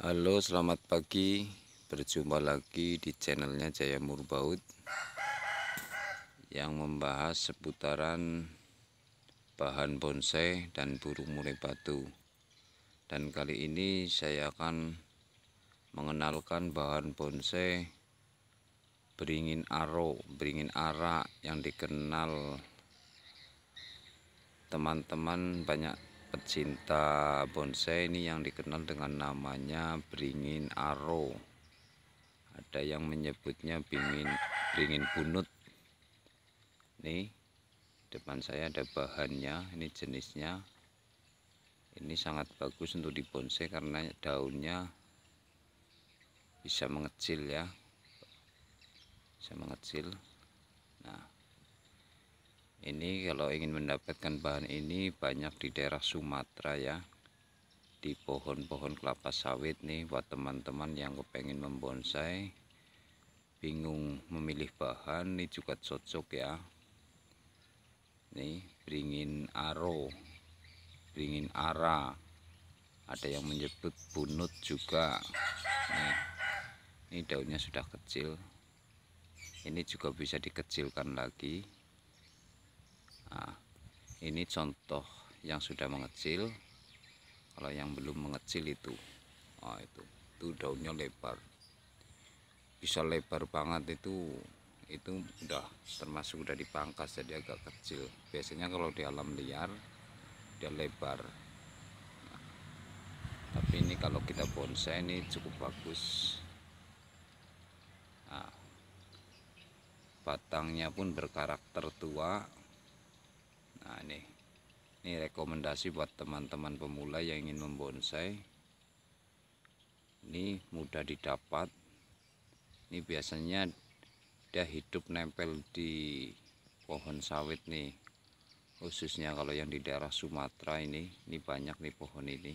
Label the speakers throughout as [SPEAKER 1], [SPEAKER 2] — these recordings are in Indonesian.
[SPEAKER 1] Halo selamat pagi Berjumpa lagi di channelnya Jaya Murbaud Yang membahas seputaran Bahan bonsai dan burung murai batu Dan kali ini saya akan Mengenalkan bahan bonsai Beringin aro Beringin ara yang dikenal Teman-teman banyak pecinta bonsai ini yang dikenal dengan namanya beringin aro ada yang menyebutnya beringin, beringin bunut nih depan saya ada bahannya ini jenisnya ini sangat bagus untuk di bonsai karena daunnya bisa mengecil ya bisa mengecil nah ini kalau ingin mendapatkan bahan ini banyak di daerah Sumatera ya di pohon-pohon kelapa sawit nih buat teman-teman yang kepengen membonsai bingung memilih bahan ini juga cocok ya nih beringin aro beringin ara ada yang menyebut bunut juga nih ini daunnya sudah kecil ini juga bisa dikecilkan lagi nah, ini contoh yang sudah mengecil kalau yang belum mengecil itu oh, itu itu daunnya lebar bisa lebar banget itu itu udah termasuk udah dipangkas jadi agak kecil biasanya kalau di alam liar dia lebar nah, tapi ini kalau kita bonsai ini cukup bagus nah, batangnya pun berkarakter tua ini rekomendasi buat teman-teman pemula yang ingin membonsai ini mudah didapat ini biasanya dia hidup nempel di pohon sawit nih khususnya kalau yang di daerah Sumatera ini ini banyak nih pohon ini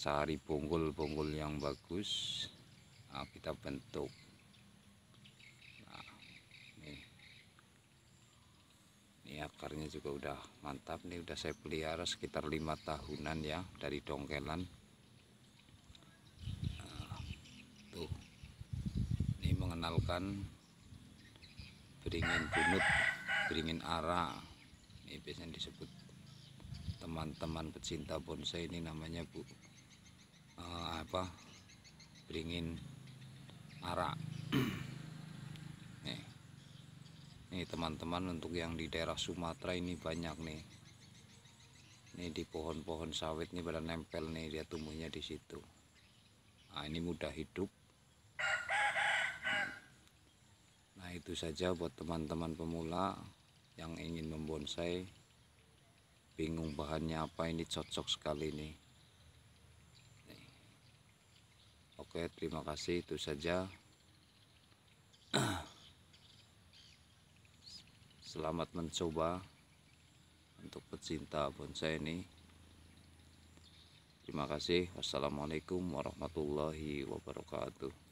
[SPEAKER 1] cari bonggol-bonggol yang bagus nah, kita bentuk juga udah mantap nih udah saya pelihara sekitar lima tahunan ya dari dongkelan nah, tuh ini mengenalkan beringin bunut beringin ara ini biasanya disebut teman-teman pecinta bonsai ini namanya bu uh, apa beringin ara teman-teman untuk yang di daerah Sumatera ini banyak nih ini di pohon-pohon sawit ini pada nempel nih dia tumbuhnya di situ nah ini mudah hidup nah itu saja buat teman-teman pemula yang ingin membonsai bingung bahannya apa ini cocok sekali nih Oke terima kasih itu saja selamat mencoba untuk pecinta bonsai ini terima kasih wassalamualaikum warahmatullahi wabarakatuh